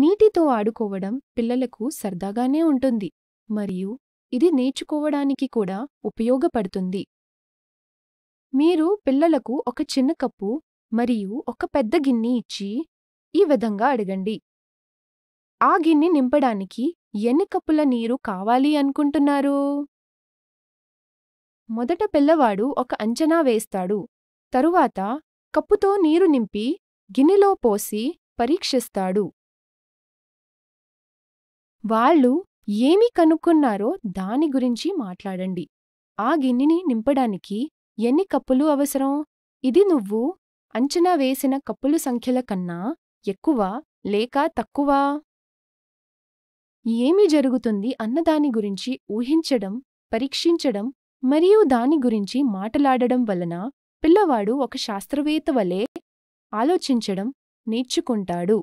నీటితో ఆడుకోవడం పిల్లలకు సరదాగానే ఉంటుంది మరియు ఇది నేర్చుకోవడానికి కూడా ఉపయోగపడుతుంది మీరు పిల్లలకు ఒక చిన్న కప్పు మరియు ఒక పెద్ద గిన్నె ఇచ్చి ఈ విధంగా అడగండి ఆ గిన్నె నింపడానికి ఎన్ని కప్పుల నీరు కావాలి అనుకుంటున్నారు మొదట పిల్లవాడు ఒక అంచనా వేస్తాడు తరువాత కప్పుతో నీరు నింపి గిన్నెలో పోసి పరీక్షిస్తాడు వాళ్ళు ఏమి కనుక్కున్నారో దాని గురించి మాట్లాడండి ఆ గిన్నెని నింపడానికి ఎన్ని కప్పులు అవసరం ఇది నువ్వు అంచనా వేసిన కప్పులు సంఖ్యల కన్నా ఎక్కువ లేక తక్కువ ఏమి జరుగుతుంది అన్నదాని గురించి ఊహించడం పరీక్షించడం మరియు దాని గురించి మాటలాడడం వలన పిల్లవాడు ఒక శాస్త్రవేత్త వలె ఆలోచించడం నేర్చుకుంటాడు